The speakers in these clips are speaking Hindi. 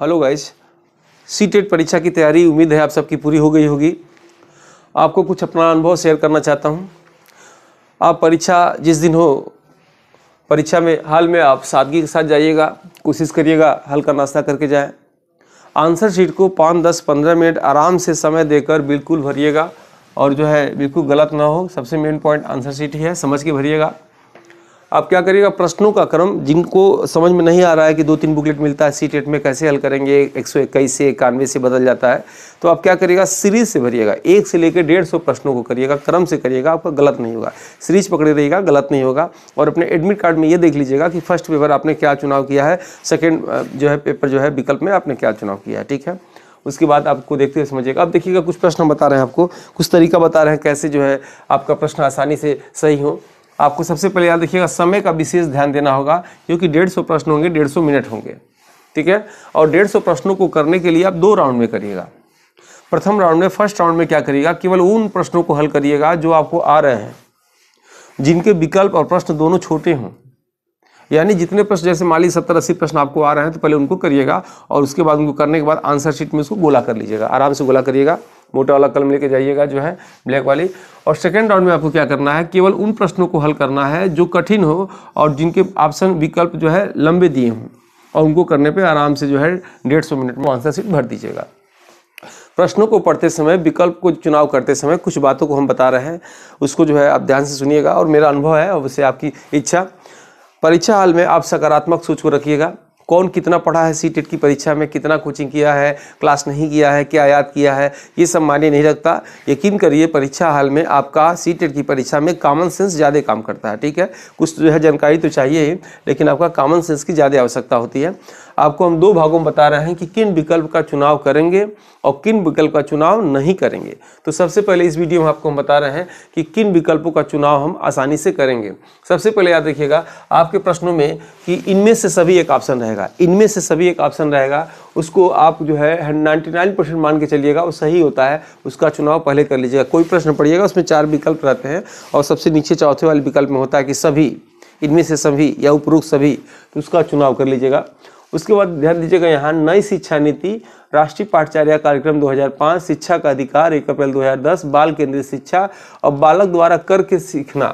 हेलो गाइज सी टेट परीक्षा की तैयारी उम्मीद है आप सबकी पूरी हो गई होगी आपको कुछ अपना अनुभव शेयर करना चाहता हूँ आप परीक्षा जिस दिन हो परीक्षा में हाल में आप सादगी के साथ जाइएगा कोशिश करिएगा हल्का नाश्ता करके जाएं आंसर शीट को पाँच दस पंद्रह मिनट आराम से समय देकर बिल्कुल भरिएगा और जो है बिल्कुल गलत ना हो सबसे मेन पॉइंट आंसर शीट ही है समझ के भरिएगा आप क्या करिएगा प्रश्नों का क्रम जिनको समझ में नहीं आ रहा है कि दो तीन बुकलेट मिलता है सी टेट में कैसे हल करेंगे एक सौ इक्कीस से इक्यानवे से बदल जाता है तो आप क्या करिएगा सीरीज से भरिएगा एक से लेकर डेढ़ सौ प्रश्नों को करिएगा क्रम से करिएगा आपका गलत नहीं होगा सीरीज पकड़े रहिएगा गलत नहीं होगा और अपने एडमिट कार्ड में ये देख लीजिएगा कि फर्स्ट पेपर आपने क्या चुनाव किया है सेकेंड जो है पेपर जो है विकल्प में आपने क्या चुनाव किया है ठीक है उसके बाद आपको देखते हुए समझिएगा अब देखिएगा कुछ प्रश्न बता रहे हैं आपको कुछ तरीका बता रहे हैं कैसे जो है आपका प्रश्न आसानी से सही हो आपको सबसे पहले याद रखिएगा समय का विशेष ध्यान देना होगा क्योंकि डेढ़ सौ प्रश्न होंगे डेढ़ सौ मिनट होंगे ठीक है और डेढ़ सौ प्रश्नों को करने के लिए आप दो राउंड में करिएगा प्रथम राउंड में फर्स्ट राउंड में क्या करिएगा केवल उन प्रश्नों को हल करिएगा जो आपको आ रहे हैं जिनके विकल्प और प्रश्न दोनों छोटे हों यानी जितने प्रश्न जैसे माली सत्तर अस्सी प्रश्न आपको आ रहे हैं तो पहले उनको करिएगा और उसके बाद उनको करने के बाद आंसर शीट में उसको गोला कर लीजिएगा आराम से गोला करिएगा मोटा वाला कलम लेके जाइएगा जो है ब्लैक वाली और सेकेंड राउंड में आपको क्या करना है केवल उन प्रश्नों को हल करना है जो कठिन हो और जिनके ऑप्शन विकल्प जो है लंबे दिए हों और उनको करने पर आराम से जो है डेढ़ सौ मिनट में आंसर सीट भर दीजिएगा प्रश्नों को पढ़ते समय विकल्प को चुनाव करते समय कुछ बातों को हम बता रहे हैं उसको जो है आप ध्यान से सुनिएगा और मेरा अनुभव है और उससे आपकी इच्छा परीक्षा हाल में आप सकारात्मक सोच को रखिएगा कौन कितना पढ़ा है सी टेट e की परीक्षा में कितना कोचिंग किया है क्लास नहीं किया है क्या याद किया है ये सब मान्य नहीं रखता यकीन करिए परीक्षा हाल में आपका सी टेट e की परीक्षा में कॉमन सेंस ज़्यादा काम करता है ठीक है कुछ तो जो है जानकारी तो चाहिए ही लेकिन आपका कॉमन सेंस की ज़्यादा आवश्यकता होती है आपको हम दो भागों में बता रहे हैं कि किन विकल्प का चुनाव करेंगे और किन विकल्प का चुनाव नहीं करेंगे तो सबसे पहले इस वीडियो में आपको हम बता रहे हैं कि किन विकल्पों का चुनाव हम आसानी से करेंगे सबसे पहले याद रखिएगा आपके प्रश्नों में कि इनमें से सभी एक ऑप्शन रहेगा रहेगा इनमें से सभी एक ऑप्शन रहेगा उसको आप जो है नाइन्टी नाइन परसेंट मान के चलिएगा वो सही होता है उसका चुनाव पहले कर लीजिएगा कोई प्रश्न पड़िएगा उसमें चार विकल्प रहते हैं और सबसे नीचे चौथे वाले विकल्प में होता है कि सभी इनमें से सभी या उपरोक्त सभी तो उसका चुनाव कर लीजिएगा उसके बाद ध्यान दीजिएगा यहाँ नई शिक्षा नीति राष्ट्रीय पाठचार्य कार्यक्रम 2005 शिक्षा का अधिकार एक अप्रैल 2010 बाल केंद्रित शिक्षा और बालक द्वारा करके सीखना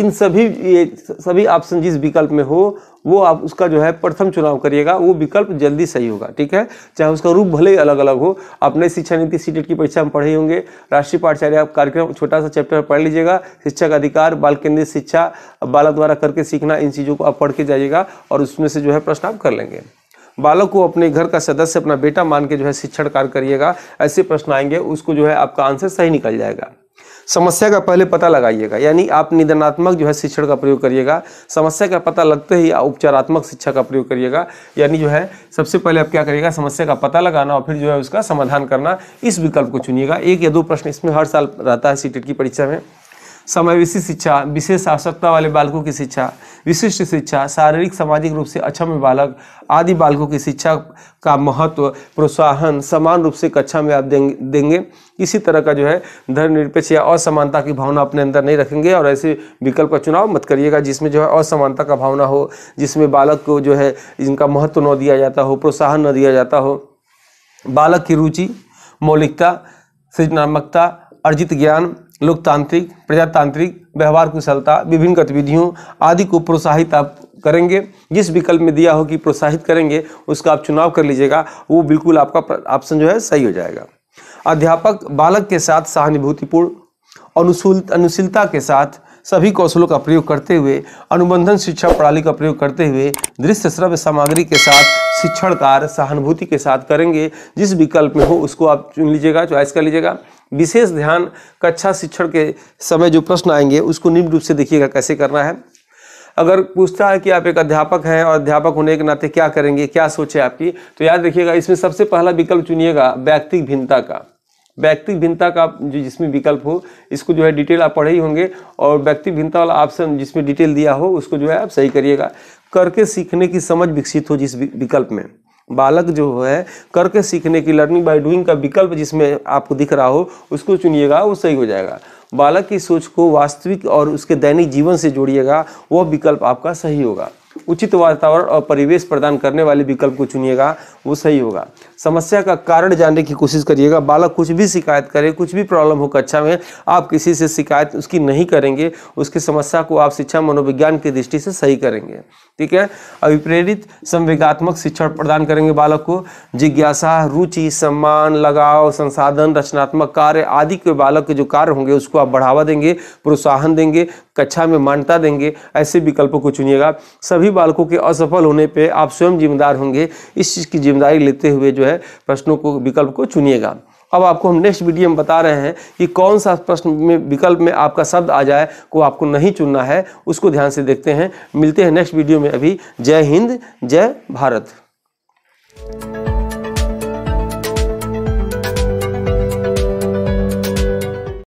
इन सभी ये सभी ऑप्शन जिस विकल्प में हो वो आप उसका जो है प्रथम चुनाव करिएगा वो विकल्प जल्दी सही होगा ठीक है चाहे उसका रूप भले ही अलग अलग हो आप नई शिक्षा नीति सी की परीक्षा में पढ़े होंगे राष्ट्रीय पाठचार्य आप कार्यक्रम छोटा सा चैप्टर पढ़ लीजिएगा शिक्षा का अधिकार बाल केंद्रित शिक्षा बालक द्वारा करके सीखना इन चीज़ों को आप पढ़ के जाइएगा और उसमें से जो है प्रश्न आप कर लेंगे बालक को अपने घर का सदस्य अपना बेटा मान के जो है शिक्षण कार्य करिएगा ऐसे प्रश्न आएंगे उसको जो है आपका आंसर सही निकल जाएगा समस्या का पहले पता लगाइएगा यानी आप निदानात्मक जो है शिक्षण का प्रयोग करिएगा समस्या का पता लगते ही उपचारात्मक शिक्षा का प्रयोग करिएगा यानी जो है सबसे पहले आप क्या करिएगा समस्या का पता लगाना और फिर जो है उसका समाधान करना इस विकल्प को चुनिएगा एक या दो प्रश्न इसमें हर साल रहता है सी की परीक्षा में समय विशिष्ट शिक्षा विशेष आवश्यकता वाले बालकों की शिक्षा विशिष्ट शिक्षा शारीरिक सामाजिक रूप से अक्षम बालक आदि बालकों की शिक्षा का महत्व प्रोत्साहन समान रूप से कक्षा में आप देंगे इसी तरह का जो है धर्मनिरपेक्ष या असमानता की भावना अपने अंदर नहीं रखेंगे और ऐसे विकल्प का चुनाव मत करिएगा जिसमें जो है असमानता का भावना हो जिसमें बालक को जो है इनका महत्व न दिया जाता हो प्रोत्साहन न दिया जाता हो बालक की रुचि मौलिकता सृजनात्मकता अर्जित ज्ञान लोकतांत्रिक प्रजातांत्रिक व्यवहार कुशलता विभिन्न गतिविधियों आदि को प्रोत्साहित आप करेंगे जिस विकल्प में दिया हो कि प्रोत्साहित करेंगे उसका आप चुनाव कर लीजिएगा वो बिल्कुल आपका ऑप्शन जो है सही हो जाएगा अध्यापक बालक के साथ सहानुभूतिपूर्ण अनुशूल अनुशीलता के साथ सभी कौशलों का प्रयोग करते हुए अनुबंधन शिक्षा प्रणाली का प्रयोग करते हुए दृश्य श्रव्य सामग्री के साथ शिक्षण कार्य सहानुभूति के साथ करेंगे जिस विकल्प में हो उसको आप चुन लीजिएगा चॉइस कर लीजिएगा विशेष ध्यान कक्षा शिक्षण के समय जो प्रश्न आएंगे उसको निम्न रूप से देखिएगा कैसे करना है अगर पूछता है कि आप एक अध्यापक हैं और अध्यापक होने के नाते क्या करेंगे क्या सोचे आपकी तो याद रखिएगा इसमें सबसे पहला विकल्प चुनिएगा व्यक्तिक भिन्नता का व्यक्तिक भिन्नता का जो जिसमें विकल्प हो इसको जो है डिटेल आप पढ़े ही होंगे और व्यक्तिक भिन्नता वाला ऑप्शन जिसमें डिटेल दिया हो उसको जो है आप सही करिएगा करके सीखने की समझ विकसित हो जिस विकल्प में बालक जो है करके सीखने की लर्निंग बाय डूइंग का विकल्प जिसमें आपको दिख रहा हो उसको चुनिएगा वो सही हो जाएगा बालक की सोच को वास्तविक और उसके दैनिक जीवन से जोड़िएगा वह विकल्प आपका सही होगा उचित वातावरण और परिवेश प्रदान करने वाले विकल्प को चुनिएगा वो सही होगा समस्या का कारण जानने की कोशिश करिएगा बालक कुछ भी शिकायत करे कुछ भी प्रॉब्लम हो कक्षा में आप किसी से शिकायत उसकी नहीं करेंगे उसकी समस्या को आप शिक्षा मनोविज्ञान की दृष्टि से सही करेंगे ठीक है अभिप्रेरित संवेगात्मक शिक्षण प्रदान करेंगे बालक को जिज्ञासा रुचि सम्मान लगाव संसाधन रचनात्मक कार्य आदि के बालक के जो कार्य होंगे उसको आप बढ़ावा देंगे प्रोत्साहन देंगे कक्षा में मान्यता देंगे ऐसे विकल्पों को चुनिएगा सभी बालकों के असफल होने पर आप स्वयं जिम्मेदार होंगे इस चीज़ की जिम्मेदारी लेते हुए जो है प्रश्नों को विकल्प को चुनिएगा अब आपको हम नेक्स्ट वीडियो में बता रहे हैं कि कौन सा प्रश्न में विकल्प में आपका शब्द आ जाए को आपको नहीं चुनना है उसको ध्यान से देखते हैं मिलते हैं नेक्स्ट वीडियो में अभी जय हिंद जय भारत